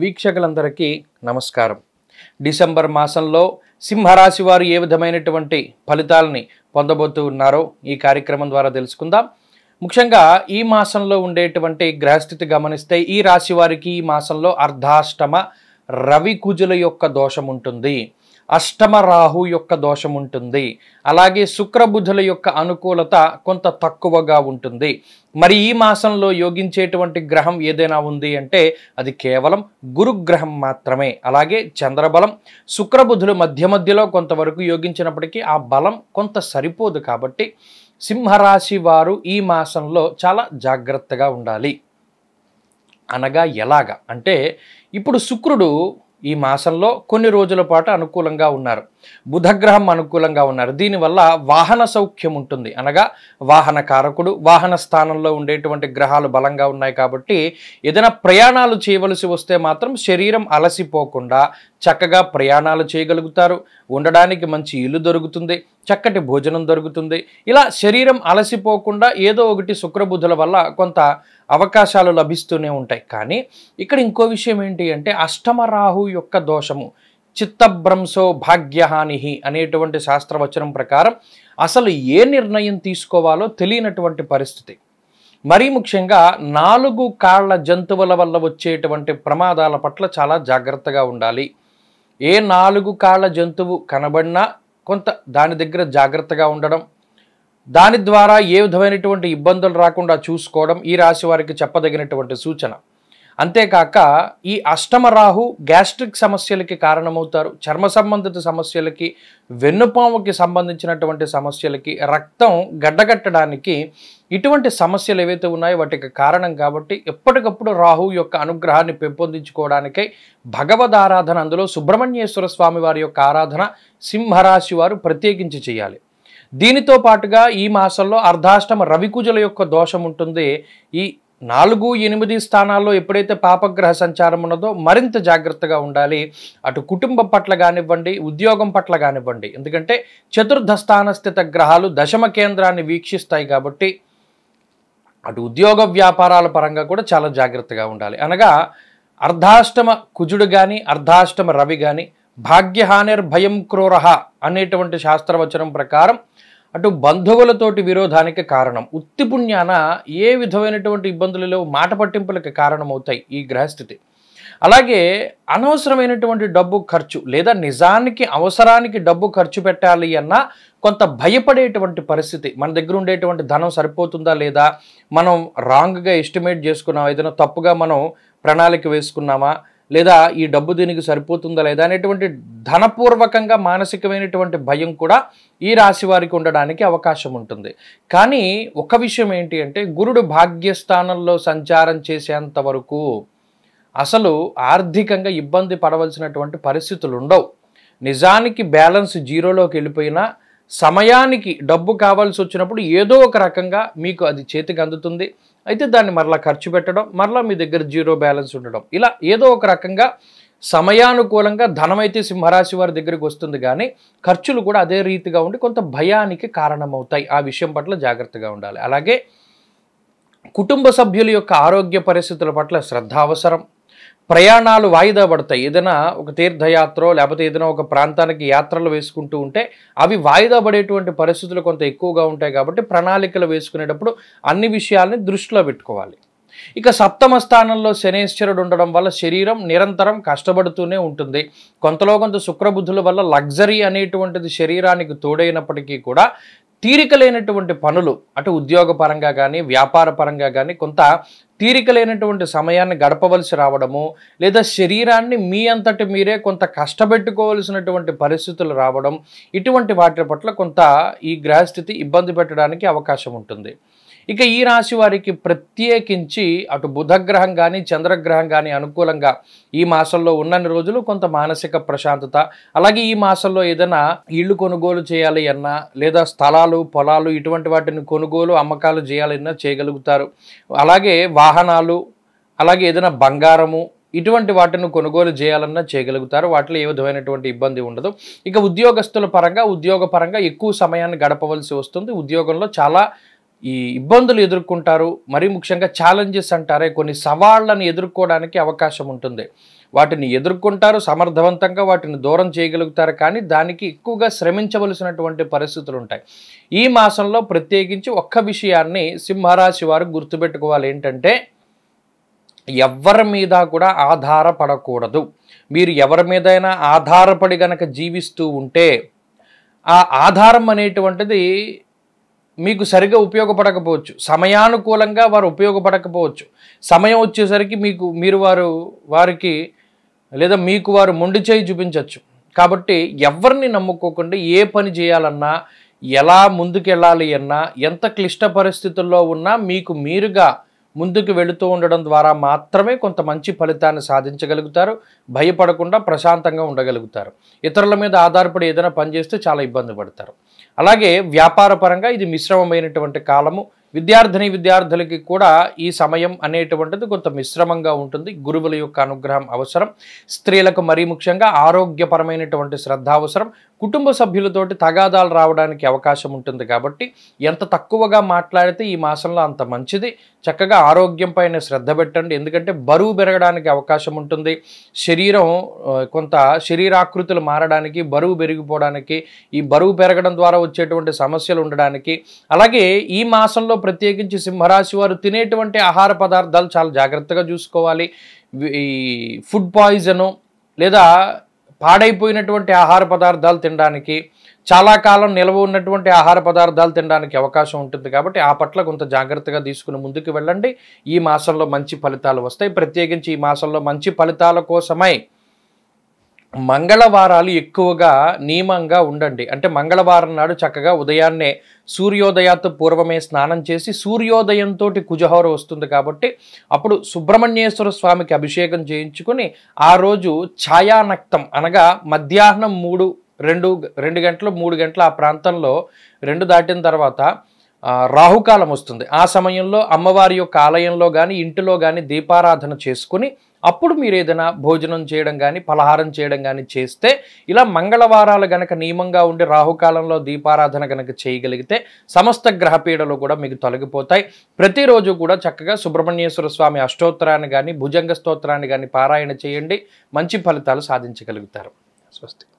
వీక్షకులందరికీ నమస్కారం డిసెంబర్ మాసంలో సింహరాశి వారు ఏ విధమైనటువంటి ఫలితాలని పొందబోతూ ఉన్నారో ఈ కార్యక్రమం ద్వారా తెలుసుకుందాం ముఖ్యంగా ఈ మాసంలో ఉండేటువంటి గ్రహస్థితి గమనిస్తే ఈ రాశి వారికి ఈ మాసంలో అర్ధాష్టమ రవి యొక్క దోషం ఉంటుంది అష్టమ రాహు యొక్క దోషం ఉంటుంది అలాగే శుక్రబుధుల యొక్క అనుకూలత కొంత తక్కువగా ఉంటుంది మరి ఈ మాసంలో యోగించేటువంటి గ్రహం ఏదైనా ఉంది అంటే అది కేవలం గురుగ్రహం మాత్రమే అలాగే చంద్రబలం శుక్రబుధులు మధ్య మధ్యలో కొంతవరకు యోగించినప్పటికీ ఆ బలం కొంత సరిపోదు కాబట్టి సింహరాశి వారు ఈ మాసంలో చాలా జాగ్రత్తగా ఉండాలి అనగా ఎలాగా అంటే ఇప్పుడు శుక్రుడు ఈ మాసంలో కొన్ని రోజుల పాటు అనుకూలంగా ఉన్నారు బుధగ్రహం అనుకూలంగా ఉన్నారు దీనివల్ల వాహన సౌఖ్యం ఉంటుంది అనగా వాహన కారకుడు వాహన స్థానంలో ఉండేటువంటి గ్రహాలు బలంగా ఉన్నాయి కాబట్టి ఏదైనా ప్రయాణాలు చేయవలసి వస్తే మాత్రం శరీరం అలసిపోకుండా చక్కగా ప్రయాణాలు చేయగలుగుతారు ఉండడానికి మంచి ఇల్లు దొరుకుతుంది చక్కటి భోజనం దొరుకుతుంది ఇలా శరీరం అలసిపోకుండా ఏదో ఒకటి శుక్రబుధుల వల్ల కొంత అవకాశాలు లభిస్తూనే ఉంటాయి కానీ ఇక్కడ ఇంకో విషయం ఏంటి అంటే అష్టమ రాహు యొక్క దోషము చిత్తభ్రంశో భాగ్యహాని అనేటువంటి శాస్త్రవచనం ప్రకారం అసలు ఏ నిర్ణయం తీసుకోవాలో తెలియనటువంటి పరిస్థితి మరీ ముఖ్యంగా నాలుగు కాళ్ల జంతువుల వల్ల వచ్చేటువంటి ప్రమాదాల పట్ల చాలా జాగ్రత్తగా ఉండాలి ఏ నాలుగు కాళ్ళ జంతువు కనబడినా కొంత దాని దగ్గర జాగ్రత్తగా ఉండడం దాని ద్వారా ఏ విధమైనటువంటి ఇబ్బందులు రాకుండా చూసుకోవడం ఈ రాశి వారికి చెప్పదగినటువంటి సూచన అంతేకాక ఈ అష్టమరాహు గ్యాస్ట్రిక్ సమస్యలకి కారణమవుతారు చర్మ సంబంధిత సమస్యలకి వెన్నుపాముకి సంబంధించినటువంటి సమస్యలకి రక్తం గడ్డగట్టడానికి ఇటువంటి సమస్యలు ఏవైతే ఉన్నాయో వాటికి కారణం కాబట్టి ఎప్పటికప్పుడు రాహు యొక్క అనుగ్రహాన్ని పెంపొందించుకోవడానికై భగవద్ ఆరాధన అందులో సుబ్రహ్మణ్యేశ్వర స్వామి వారి యొక్క ఆరాధన సింహరాశి వారు ప్రత్యేకించి చేయాలి దీనితో పాటుగా ఈ మాసంలో అర్ధాష్టమ రవికుజుల యొక్క దోషం ఉంటుంది ఈ నాలుగు ఎనిమిది స్థానాల్లో ఎప్పుడైతే పాపగ్రహ సంచారం ఉన్నదో మరింత జాగ్రత్తగా ఉండాలి అటు కుటుంబం పట్ల కానివ్వండి ఉద్యోగం పట్ల కానివ్వండి ఎందుకంటే చతుర్థ స్థాన స్థిత గ్రహాలు దశమ కేంద్రాన్ని వీక్షిస్తాయి కాబట్టి అటు ఉద్యోగ వ్యాపారాల పరంగా కూడా చాలా జాగ్రత్తగా ఉండాలి అనగా అర్ధాష్టమ కుజుడు కానీ అర్ధాష్టమ రవి కానీ భాగ్యహానిర్ భయం క్రూరహ అనేటువంటి శాస్త్రవచనం ప్రకారం అటు బంధువులతోటి విరోధానికి కారణం ఉత్తిపుణ్యాన ఏ విధమైనటువంటి ఇబ్బందులలో మాట పట్టింపులకు కారణమవుతాయి ఈ గ్రహస్థితి అలాగే అనవసరమైనటువంటి డబ్బు ఖర్చు లేదా నిజానికి అవసరానికి డబ్బు ఖర్చు పెట్టాలి అన్నా కొంత భయపడేటువంటి పరిస్థితి మన దగ్గర ఉండేటువంటి ధనం సరిపోతుందా లేదా మనం రాంగ్గా ఎస్టిమేట్ చేసుకున్నామా ఏదైనా తప్పుగా మనం ప్రణాళిక వేసుకున్నామా లేదా ఈ డబ్బు దీనికి సరిపోతుందా లేదా అనేటువంటి ధనపూర్వకంగా మానసికమైనటువంటి భయం కూడా ఈ రాశి వారికి ఉండడానికి అవకాశం ఉంటుంది కానీ ఒక విషయం ఏంటి అంటే గురుడు భాగ్యస్థానంలో సంచారం చేసేంత వరకు అసలు ఆర్థికంగా ఇబ్బంది పడవలసినటువంటి పరిస్థితులు ఉండవు నిజానికి బ్యాలెన్స్ జీరోలోకి వెళ్ళిపోయినా సమయానికి డబ్బు కావాల్సి వచ్చినప్పుడు ఏదో ఒక రకంగా మీకు అది చేతికి అందుతుంది అయితే దాన్ని మరలా ఖర్చు పెట్టడం మరలా మీ దగ్గర జీరో బ్యాలెన్స్ ఉండడం ఇలా ఏదో ఒక రకంగా సమయానుకూలంగా ధనమైతే సింహరాశి వారి దగ్గరికి వస్తుంది కానీ ఖర్చులు కూడా అదే రీతిగా ఉండి కొంత భయానికి కారణమవుతాయి ఆ విషయం పట్ల జాగ్రత్తగా ఉండాలి అలాగే కుటుంబ సభ్యుల యొక్క ఆరోగ్య పరిస్థితుల పట్ల శ్రద్ధ అవసరం ప్రయాణాలు వాయిదా పడతాయి ఏదైనా ఒక తీర్థయాత్ర లేకపోతే ఏదైనా ఒక ప్రాంతానికి యాత్రలు వేసుకుంటూ ఉంటే అవి వాయిదా పడేటువంటి పరిస్థితులు కొంత ఎక్కువగా ఉంటాయి కాబట్టి ప్రణాళికలు వేసుకునేటప్పుడు అన్ని విషయాలని దృష్టిలో పెట్టుకోవాలి ఇక సప్తమ స్థానంలో శనేశ్వరుడు ఉండడం వల్ల శరీరం నిరంతరం కష్టపడుతూనే ఉంటుంది కొంతలో కొంత శుక్రబుద్ధుల వల్ల లగ్జరీ అనేటువంటిది శరీరానికి తోడైనప్పటికీ కూడా తీరికలేనటువంటి పనులు అటు ఉద్యోగపరంగా కానీ వ్యాపార పరంగా కానీ కొంత తీరికలేనటువంటి సమయాన్ని గడపవలసి రావడము లేదా శరీరాన్ని మీ అంతటి మీరే కొంత కష్టపెట్టుకోవలసినటువంటి పరిస్థితులు రావడం ఇటువంటి వాటి పట్ల కొంత ఈ గ్రహస్థితి ఇబ్బంది పెట్టడానికి అవకాశం ఉంటుంది ఇక ఈ రాశి వారికి ప్రత్యేకించి అటు బుధగ్రహం కానీ చంద్రగ్రహం కానీ అనుకూలంగా ఈ మాసంలో ఉన్నన్ని రోజులు కొంత మానసిక ప్రశాంతత అలాగే ఈ మాసంలో ఏదైనా ఇళ్ళు కొనుగోలు చేయాలి అన్నా లేదా స్థలాలు పొలాలు ఇటువంటి వాటిని కొనుగోలు అమ్మకాలు చేయాలన్నా చేయగలుగుతారు అలాగే వాహనాలు అలాగే ఏదైనా బంగారము ఇటువంటి వాటిని కొనుగోలు చేయాలన్నా చేయగలుగుతారు వాటిలో ఏ విధమైనటువంటి ఇబ్బంది ఉండదు ఇక ఉద్యోగస్తుల పరంగా ఉద్యోగపరంగా ఎక్కువ సమయాన్ని గడపవలసి వస్తుంది ఉద్యోగంలో చాలా ఈ ఇబ్బందులు ఎదుర్కొంటారు మరీ ముఖ్యంగా ఛాలెంజెస్ అంటారే కొన్ని సవాళ్లను ఎదుర్కోవడానికి అవకాశం ఉంటుంది వాటిని ఎదుర్కొంటారు సమర్థవంతంగా వాటిని దూరం చేయగలుగుతారు కానీ దానికి ఎక్కువగా శ్రమించవలసినటువంటి పరిస్థితులు ఉంటాయి ఈ మాసంలో ప్రత్యేకించి ఒక్క విషయాన్ని సింహరాశి వారు గుర్తుపెట్టుకోవాలి ఏంటంటే ఎవరి మీద కూడా ఆధారపడకూడదు మీరు ఎవరి మీదైనా ఆధారపడి గనక జీవిస్తూ ఉంటే ఆ ఆధారం అనేటువంటిది మీకు సరిగా ఉపయోగపడకపోవచ్చు సమయానుకూలంగా వారు ఉపయోగపడకపోవచ్చు సమయం వచ్చేసరికి మీకు మీరు వారు వారికి లేదా మీకు వారు మొండి చేయి చూపించవచ్చు కాబట్టి ఎవరిని నమ్ముకోకుండా ఏ పని చేయాలన్నా ఎలా ముందుకెళ్ళాలి అన్నా ఎంత క్లిష్ట పరిస్థితుల్లో ఉన్నా మీకు మీరుగా ముందుకు వెళుతూ ఉండడం ద్వారా మాత్రమే కొంత మంచి ఫలితాన్ని సాధించగలుగుతారు భయపడకుండా ప్రశాంతంగా ఉండగలుగుతారు ఇతరుల మీద ఆధారపడి ఏదైనా పనిచేస్తే చాలా ఇబ్బంది పడతారు అలాగే వ్యాపార పరంగా ఇది మిశ్రమమైనటువంటి కాలము విద్యార్థిని విద్యార్థులకి కూడా ఈ సమయం అనేటువంటిది కొంత మిశ్రమంగా ఉంటుంది గురువుల యొక్క అనుగ్రహం అవసరం స్త్రీలకు మరీ ముఖ్యంగా ఆరోగ్యపరమైనటువంటి శ్రద్ధ అవసరం కుటుంబ సభ్యులతోటి తగాదాలు రావడానికి అవకాశం ఉంటుంది కాబట్టి ఎంత తక్కువగా మాట్లాడితే ఈ మాసంలో అంత మంచిది చక్కగా ఆరోగ్యం పైన శ్రద్ధ పెట్టండి ఎందుకంటే బరువు పెరగడానికి అవకాశం ఉంటుంది శరీరం కొంత శరీరాకృతులు మారడానికి బరువు పెరిగిపోవడానికి ఈ బరువు పెరగడం ద్వారా వచ్చేటువంటి సమస్యలు ఉండడానికి అలాగే ఈ మాసంలో ప్రత్యేకించి సింహరాశి వారు తినేటువంటి ఆహార పదార్థాలు చాలా జాగ్రత్తగా చూసుకోవాలి ఈ ఫుడ్ పాయిజను లేదా పాడైపోయినటువంటి ఆహార పదార్థాలు తినడానికి చాలా కాలం నిల్వ ఉన్నటువంటి ఆహార పదార్థాలు తినడానికి అవకాశం ఉంటుంది కాబట్టి ఆ పట్ల కొంత జాగ్రత్తగా తీసుకుని ముందుకు వెళ్ళండి ఈ మాసంలో మంచి ఫలితాలు వస్తాయి ప్రత్యేకించి ఈ మాసంలో మంచి ఫలితాల కోసమై మంగళవారాలు ఎక్కువగా నియమంగా ఉండండి అంటే మంగళవారం నాడు చక్కగా ఉదయాన్నే సూర్యోదయాతో పూర్వమే స్నానం చేసి సూర్యోదయంతో కుజహోర వస్తుంది కాబట్టి అప్పుడు సుబ్రహ్మణ్యేశ్వర స్వామికి అభిషేకం చేయించుకొని ఆ రోజు ఛాయానక్తం అనగా మధ్యాహ్నం మూడు రెండు రెండు గంటలు మూడు గంటల ఆ ప్రాంతంలో రెండు దాటిన తర్వాత రాహుకాలం వస్తుంది ఆ సమయంలో అమ్మవారి యొక్క ఆలయంలో కానీ ఇంటిలో కానీ దీపారాధన చేసుకుని అప్పుడు మీరు ఏదైనా భోజనం చేయడం కానీ ఫలహారం చేయడం కానీ చేస్తే ఇలా మంగళవారాలు గనక నియమంగా ఉండి రాహుకాలంలో దీపారాధన గనక చేయగలిగితే సమస్త గ్రహపీడలు కూడా మీకు తొలగిపోతాయి ప్రతిరోజు కూడా చక్కగా సుబ్రహ్మణ్యేశ్వర స్వామి అష్టోత్తరాన్ని కానీ భుజంగ స్తోత్రాన్ని కానీ పారాయణ చేయండి మంచి ఫలితాలు సాధించగలుగుతారు స్వస్తి